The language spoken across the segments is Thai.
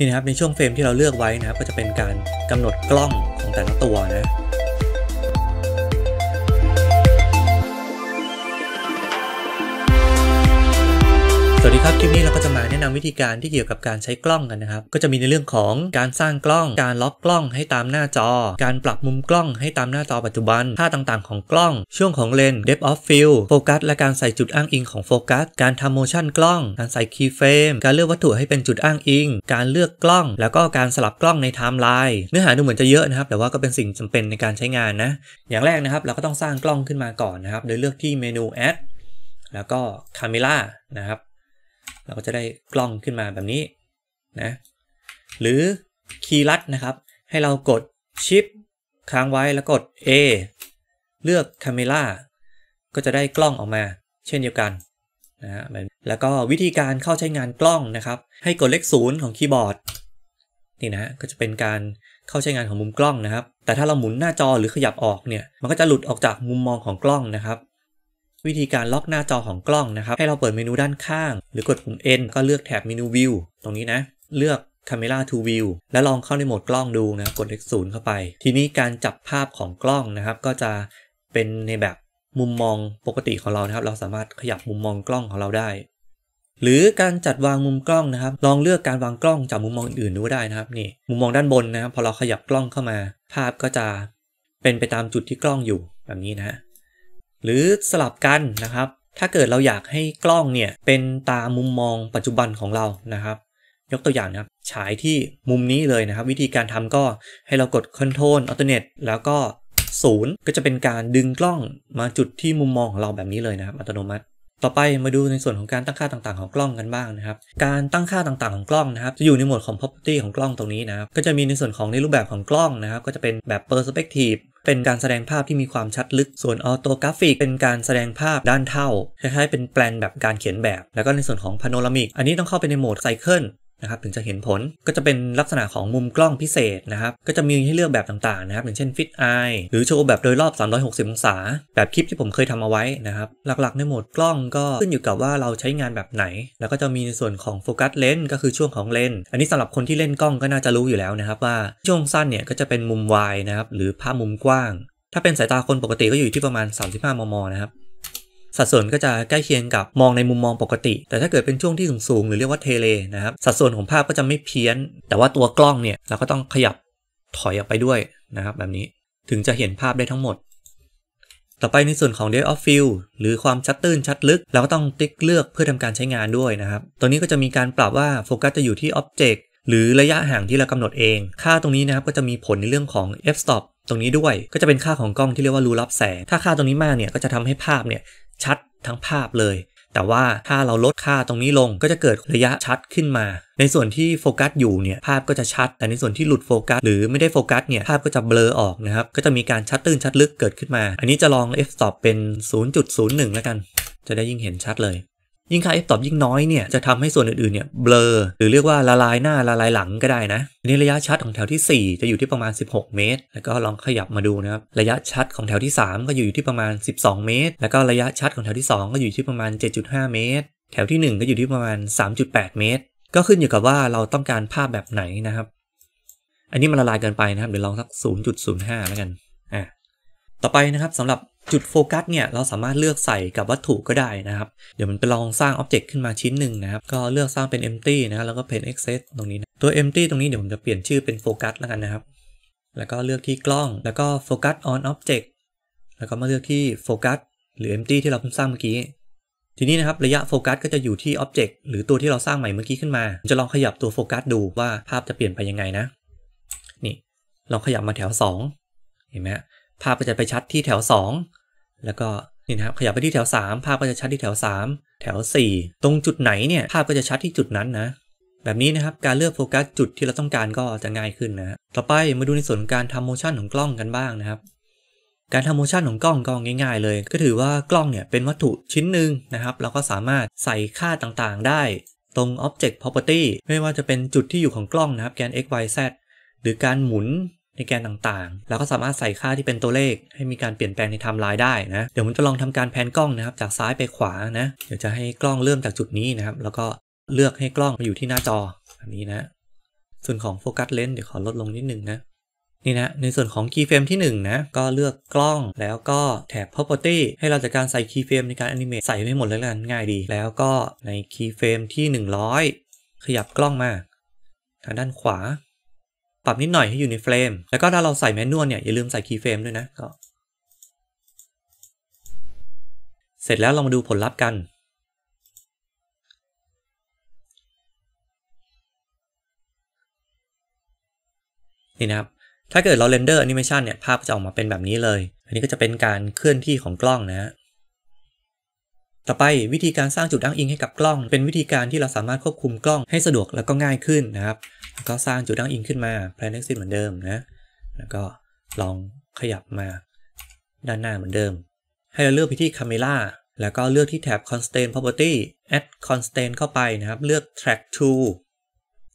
นี่นะครับ ในช่วงเฟรมที่เราเลือกไว้นะครับ ก็จะเป็นการกำหนดกล้องของแต่ละตัวนะสวัสดีครับคลิปนี้เราก็จะมาแนะนำวิธีการที่เกี่ยวกับการใช้กล้องกันนะครับ ก็จะมีในเรื่องของการสร้างกล้อง การล็อกกล้องให้ตามหน้าจอ การปรับมุมกล้องให้ตามหน้าจอปัจจุบันค่าต่างๆของกล้อง ช่วงของเลนส์ depth of field โฟกัสและการใส่จุดอ้างอิงของโฟกัสการทำโมชั่นกล้อง การใส่ key frame การเลือกวัตถุให้เป็นจุดอ้างอิง การเลือกกล้อง แล้วก็การสลับกล้องในไทม์ไลน์เนื้อหาดูเหมือนจะเยอะนะครับ แต่ว่าก็เป็นสิ่งจำเป็นในการใช้งานนะ อย่างแรกนะครับ เราก็ต้องสร้างกล้องขึ้นมาก่อนนะครับ โดยเลือกที่เมนู add แล้วก็ camera นะครับเราก็จะได้กล้องขึ้นมาแบบนี้นะหรือคีย์ลัดนะครับ ให้เรากดชิปค้างไว้แล้วกด A เลือก Camera ก็จะได้กล้องออกมาเช่นเดียวกันนะแล้วก็วิธีการเข้าใช้งานกล้องนะครับ ให้กดเลขศูนย์ของคีย์บอร์ดนี่นะก็จะเป็นการเข้าใช้งานของมุมกล้องนะครับ แต่ถ้าเราหมุนหน้าจอหรือขยับออกเนี่ย มันก็จะหลุดออกจากมุมมองของกล้องนะครับวิธีการล็อกหน้าจอของกล้องนะครับ ให้เราเปิดเมนูด้านข้าง หรือกดปุ่ม N ก็เลือกแถบเมนู View ตรงนี้นะ เลือก Camera to View แล้วลองเข้าในโหมดกล้องดูนะกดเลขศูนย์เข้าไปทีนี้การจับภาพของกล้องนะครับ ก็จะเป็นในแบบมุมมองปกติของเรานะครับ เราสามารถขยับมุมมองกล้องของเราได้ หรือการจัดวางมุมกล้องนะครับ ลองเลือกการวางกล้องจากมุมมองอื่นๆดูได้นะครับนี่มุมมองด้านบนนะครับพอเราขยับกล้องเข้ามา ภาพก็จะเป็นไปตามจุดที่กล้องอยู่แบบนี้นะหรือสลับกันนะครับ ถ้าเกิดเราอยากให้กล้องเนี่ย เป็นตามุมมองปัจจุบันของเรานะครับ ยกตัวอย่างนะครับ ฉายที่มุมนี้เลยนะครับ วิธีการทำก็ให้เรากด Control Alternate แล้วก็ 0 ก็จะเป็นการดึงกล้องมาจุดที่มุมมองของเราแบบนี้เลยนะครับ อัตโนมัติต่อไปมาดูในส่วนของการตั้งค่าต่างๆของกล้องกันบ้างนะครับ การตั้งค่าต่างๆของกล้องนะครับจะอยู่ในหมวดของ property ของกล้องตรงนี้นะครับ ก็จะมีในส่วนของในรูปแบบของกล้องนะครับ ก็จะเป็นแบบ perspective เป็นการแสดงภาพที่มีความชัดลึก ส่วนออโตกราฟิกเป็นการแสดงภาพด้านเท่าคล้ายๆเป็นแปลนแบบการเขียนแบบ แล้วก็ในส่วนของพาโนรามิกอันนี้ต้องเข้าไปในโหมดไซเคิลนะครับถึงจะเห็นผลก็จะเป็นลักษณะของมุมกล้องพิเศษนะครับ ก็จะมีให้เลือกแบบต่างๆนะครับอย่างเช่นฟิตไอหรือโชว์แบบโดยรอบ 360 องศา แบบคลิปที่ผมเคยทำเอาไว้นะครับ หลักๆ ในโหมดกล้องก็ขึ้นอยู่กับว่าเราใช้งานแบบไหน แล้วก็จะมีในส่วนของโฟกัสเลนส์ก็คือช่วงของเลนส์อันนี้สำหรับคนที่เล่นกล้องก็น่าจะรู้อยู่แล้วนะครับว่าช่วงสั้นเนี่ยก็จะเป็นมุมวายนะครับหรือภาพมุมกว้าง ถ้าเป็นสายตาคนปกติก็อยู่ที่ประมาณ 35 มม นะครับสัดส่วนก็จะใกล้เคียงกับมองในมุมมองปกติ แต่ถ้าเกิดเป็นช่วงที่สูงสูงหรือเรียกว่าเทเลนะครับ สัดส่วนของภาพก็จะไม่เพี้ยน แต่ว่าตัวกล้องเนี่ยเราก็ต้องขยับถอยออกไปด้วยนะครับแบบนี้ถึงจะเห็นภาพได้ทั้งหมด ต่อไปในส่วนของ depth of field หรือความชัดตื้นชัดลึกเราก็ต้องติ๊กเลือกเพื่อทำการใช้งานด้วยนะครับตัวนี้ก็จะมีการปรับว่าโฟกัสจะอยู่ที่ออ็บเจกต์หรือระยะห่างที่เรากำหนดเอง ค่าตรงนี้นะครับก็จะมีผลในเรื่องของ f stop ตรงนี้ด้วยก็จะเป็นค่าของกล้องที่เรียกว่ารูรับแสงถ้าค่าตรงนี้มากเนี่ยก็จะทำให้ภาพเนี่ยชัดทั้งภาพเลย แต่ว่าถ้าเราลดค่าตรงนี้ลงก็จะเกิดระยะชัดขึ้นมา ในส่วนที่โฟกัสอยู่เนี่ยภาพก็จะชัด แต่ในส่วนที่หลุดโฟกัสหรือไม่ได้โฟกัสเนี่ย ภาพก็จะเบลอออกนะครับ ก็จะมีการชัดตื้นชัดลึกเกิดขึ้นมา อันนี้จะลอง f stop เป็น 0.01 แล้วกัน จะได้ยิ่งเห็นชัดเลยยิ่งค่า f ตอบยิ่งน้อยเนี่ยจะทำให้ส่วนอื่นๆ เนี่ยเบลอหรือเรียกว่าละลายหน้าละลายหลังก็ได้นะอันี้ระยะชัดของแถวที่ 4 จะอยู่ที่ประมาณ 16 เมตร แล้วก็ลองขยับมาดูนะครับ ระยะชัดของแถวที่ 3 ก็อยู่ที่ประมาณ 12 เมตร แล้วก็ระยะชัดของแถวที่ 2 ก็อยู่ที่ประมาณ 7.5 เมตร แถวที่ 1 ก็อยู่ที่ประมาณ 3.8 เมตร ก็ขึ้นอยู่กับว่าเราต้องการภาพแบบไหนนะครับ อันนี้มันละลายเกินไปนะครับเดี๋ยวลองสัก 0.05แล้วกันอ่ะต่อไปนะครับสำหรับจุดโฟกัสเนี่ย เราสามารถเลือกใส่กับวัตถุก็ได้นะครับ เดี๋ยวมันไปลองสร้างอ็อบเจกต์ขึ้นมาชิ้นหนึ่งนะครับ ก็เลือกสร้างเป็น empty นะแล้วก็เพน access ตรงนี้นะตัว empty ตรงนี้เดี๋ยวผมจะเปลี่ยนชื่อเป็นโฟกัสแล้วกันนะครับ แล้วก็เลือกที่กล้องแล้วก็โฟกัส on object แล้วก็มาเลือกที่โฟกัสหรือ empty ที่เราเพิ่งสร้างเมื่อกี้ ทีนี้นะครับระยะโฟกัสก็จะอยู่ที่อ็อบเจกต์หรือตัวที่เราสร้างใหม่เมื่อกี้ขึ้นมาจะลองขยับตัวโฟกัสดูว่าภาพจะเปลี่ยนไปยังไงนะนี่ลองขยับมาแถว 2 เห็นไหมภาพก็จะไปชัดที่แถว 2 แล้วก็นี่นะครับขยับไปที่แถว 3 ภาพก็จะชัดที่แถว3แถว 4 ตรงจุดไหนเนี่ยภาพก็จะชัดที่จุดนั้นนะ แบบนี้นะครับการเลือกโฟกัสจุดที่เราต้องการก็จะง่ายขึ้นนะต่อไปมาดูในส่วนการทำโมชั่นของกล้องกันบ้างนะครับ การทำโมชั่นของกล้องก็ง่ายๆ เลย ก็ถือว่ากล้องเนี่ยเป็นวัตถุชิ้นหนึ่งนะครับ เราก็สามารถใส่ค่าต่างๆได้ ตรง Object Property ไม่ว่าจะเป็นจุดที่อยู่ของกล้องนะครับ แกน x y z หรือการหมุนในแกนต่างๆ แล้วก็สามารถใส่ค่าที่เป็นตัวเลข ให้มีการเปลี่ยนแปลงในไทม์ไลน์ได้นะ เดี๋ยวผมจะลองทำการแพนกล้องนะครับ จากซ้ายไปขวานะ เดี๋ยวจะให้กล้องเริ่มจากจุดนี้นะครับ แล้วก็เลือกให้กล้องมาอยู่ที่หน้าจอแบบนี้นะ ส่วนของโฟกัสเลนส์เดี๋ยวขอลดลงนิดนึงนะนี่นะ ในส่วนของ keyframe ที่ 1 นะ ก็เลือกกล้องแล้วก็แถบ property ให้เราจัดการใส่ keyframe ในการ animate ใส่ไม่หมดเลยกันง่ายดี แล้วก็ใน keyframe ที่ 100 ขยับกล้องมาทางด้านขวารับนิดหน่อยให้อยู่ในเฟรม แล้วก็ถ้าเราใส่แมนนวลเนี่ย อย่าลืมใส่คีย์เฟรมด้วยนะ ก็เสร็จแล้วเรามาดูผลลัพธ์กัน นี่นะครับ ถ้าเกิดเราเรนเดอร์แอนิเมชันเนี่ยภาพจะออกมาเป็นแบบนี้เลย อันนี้ก็จะเป็นการเคลื่อนที่ของกล้องนะะต่อไปวิธีการสร้างจุดอ้างอิงให้กับกล้อง เป็นวิธีการที่เราสามารถควบคุมกล้องให้สะดวกแล้วก็ง่ายขึ้นนะครับก็สร้างจุดด้งอิงขึ้นมาแพนเน็กซิสเหมือนเดิมนะ แล้วก็ลองขยับมาด้านหน้าเหมือนเดิม ให้เราเลือกไปที่ Camera แล้วก็เลือกที่แท็บ c o n s t a n t property add c o n s t a n t เข้าไปนะครับเลือก track to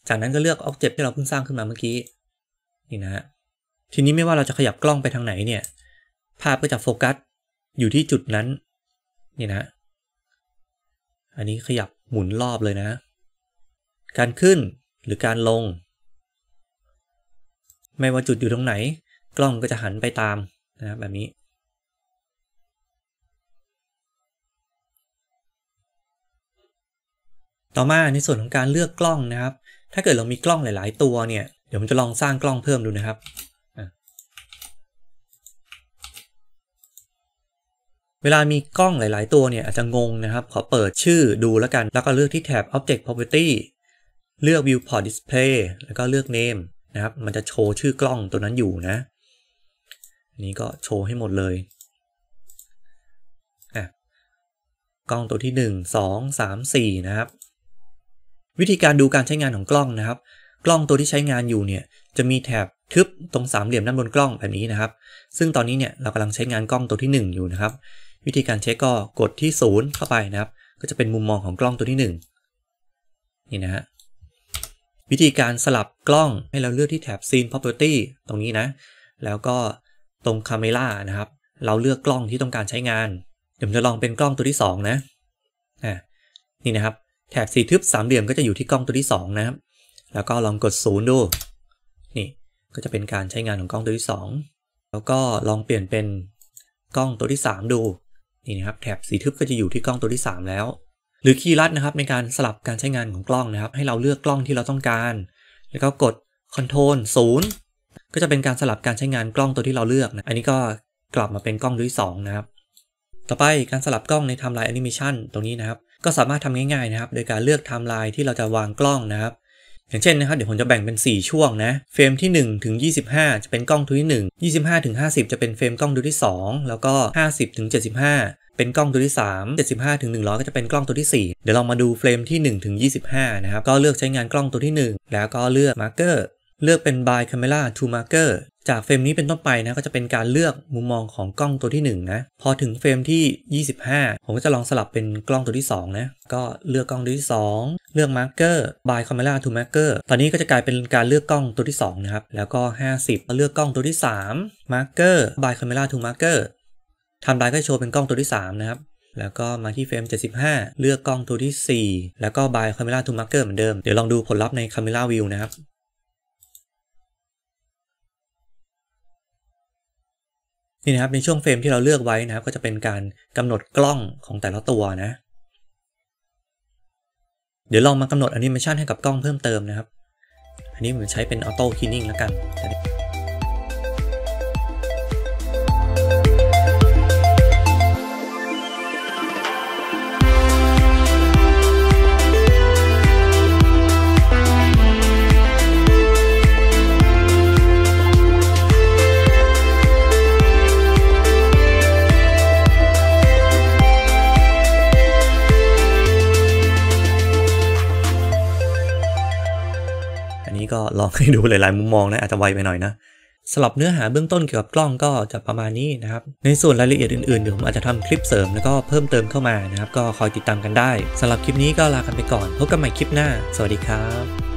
จากนั้นก็เลือก object ที่เราเพิ่งสร้างขึ้นมาเมื่อกี้ นี่นะฮะทีนี้ไม่ว่าเราจะขยับกล้องไปทางไหนเนี่ย ภาพก็จะโฟกัสอยู่ที่จุดนั้น นี่นะ อันนี้ขยับหมุนรอบเลยนะ การขึ้นหรือการลง ไม่ว่าจุดอยู่ตรงไหน กล้องก็จะหันไปตามนะครับแบบนี้ ต่อมาในส่วนของการเลือกกล้องนะครับ ถ้าเกิดเรามีกล้องหลายๆ ตัวเนี่ยเดี๋ยวผมจะลองสร้างกล้องเพิ่มดูนะครับ เวลามีกล้องหลาย ๆตัวเนี่ยอาจจะงงนะครับ ขอเปิดชื่อดูแล้วกัน แล้วก็เลือกที่แท็บ Object Property เลือก viewport display แล้วก็เลือก name นะครับมันจะโชว์ชื่อกล้องตัวนั้นอยู่นะ นี้ก็โชว์ให้หมดเลยอ่ะกล้องตัวที่ 1 2 3 4 นะครับ วิธีการดูการใช้งานของกล้องนะครับ กล้องตัวที่ใช้งานอยู่เนี่ย จะมีแถบทึบตรงสามเหลี่ยมด้านบนกล้องแบบนี้นะครับ ซึ่งตอนนี้เนี่ยเรากำลังใช้งานกล้องตัวที่ 1 อยู่นะครับ วิธีการเช็คก็กดที่ 0 เข้าไปนะครับ ก็จะเป็นมุมมองของกล้องตัวที่ 1 นี่นะฮะวิธีการสลับกล้องให้เราเลือกที่แถบ Scene Property ตรงนี้นะ แล้วก็ตรง Camera นะครับเราเลือกกล้องที่ต้องการใช้งานเดี๋ยวจะลองเป็นกล้องตัวที่ 2 นะอ่านี่นะครับแถบสีทึบสามเหลี่ยมก็จะอยู่ที่กล้องตัวที่ 2 นะครับแล้วก็ลองกดศูนย์ดู นี่ก็จะเป็นการใช้งานของกล้องตัวที่ 2 แล้วก็ลองเปลี่ยนเป็นกล้องตัวที่ 3 ดูนี่นะครับแถบสีทึบก็จะอยู่ที่กล้องตัวที่3แล้วหรือคีย์ลัดนะครับในการสลับการใช้งานของกล้องนะครับ ให้เราเลือกกล้องที่เราต้องการ แล้วก็กด Ctrl 0ก็จะเป็นการสลับการใช้งานกล้องตัวที่เราเลือกนะอันนี้ก็กลับมาเป็นกล้องด้วย2นะครับต่อไปการสลับกล้องในทำลายแอนิเมชันตรงนี้นะครับ ก็สามารถทำง่ายๆนะครับ โดยการเลือกทำลายที่เราจะวางกล้องนะครับ อย่างเช่นนะครับเดี๋ยวผมจะแบ่งเป็น 4 ช่วงนะเฟรมที่1ถึง 25 จะเป็นกล้องทุที่ 1 25ถึง50 จะเป็นเฟรมกล้องดูที่ 2 แล้วก็ 50ถึง75เป็นกล้องตัวที่3 75 ถึง 100ก็จะเป็นกล้องตัวที่ 4 เดี๋ยวเรามาดูเฟรมที่ 1 ถึง 25นะครับก็เลือกใช้งานกล้องตัวที่ 1 แล้วก็เลือกมาร์เกอร์เลือกเป็น by camera to marker จากเฟรมนี้เป็นต้นไปนะก็จะเป็นการเลือกมุมมองของกล้องตัวที่1นะพอถึงเฟรมที่ 25 ผมก็จะลองสลับเป็นกล้องตัวที่2นะก็เลือกกล้องตัวที่ 2 เลือกมาร์เกอร์ by camera to marker ตอนนี้ก็จะกลายเป็นการเลือกกล้องตัวที่2นะครับแล้วก็ 50เลือกกล้องตัวที่3 marker by camera to marker ทำลายก็โชว์เป็นกล้องตัวที่ 3 นะครับ แล้วก็มาที่เฟรม75 เลือกกล้องตัวที่ 4 แล้วก็บายคาเมล่าทูมาร์เกอร์เหมือนเดิม เดี๋ยวลองดูผลลัพธ์ในคาเมล่าวิวนะครับ นี่นะครับ ในช่วงเฟรมที่เราเลือกไว้นะครับ ก็จะเป็นการกำหนดกล้องของแต่ละตัวนะ เดี๋ยวลองมากำหนดอนิเมชันให้กับกล้องเพิ่มเติมนะครับ อันนี้ผมใช้เป็นออโต้คินนิ่งแล้วกันก็ ลองให้ดูหลายๆมุมมองนะอาจจะไวไปหน่อยนะสำหรับเนื้อหาเบื้องต้นเกี่ยวกับกล้องก็จะประมาณนี้นะครับในส่วนรายละเอียดอื่นๆเดี๋ยวผมอาจจะทำคลิปเสริมแล้วก็เพิ่มเติมเข้ามานะครับก็คอยติดตามกันได้สำหรับคลิปนี้ก็ลากันไปก่อน พบกันใหม่คลิปหน้า สวัสดีครับ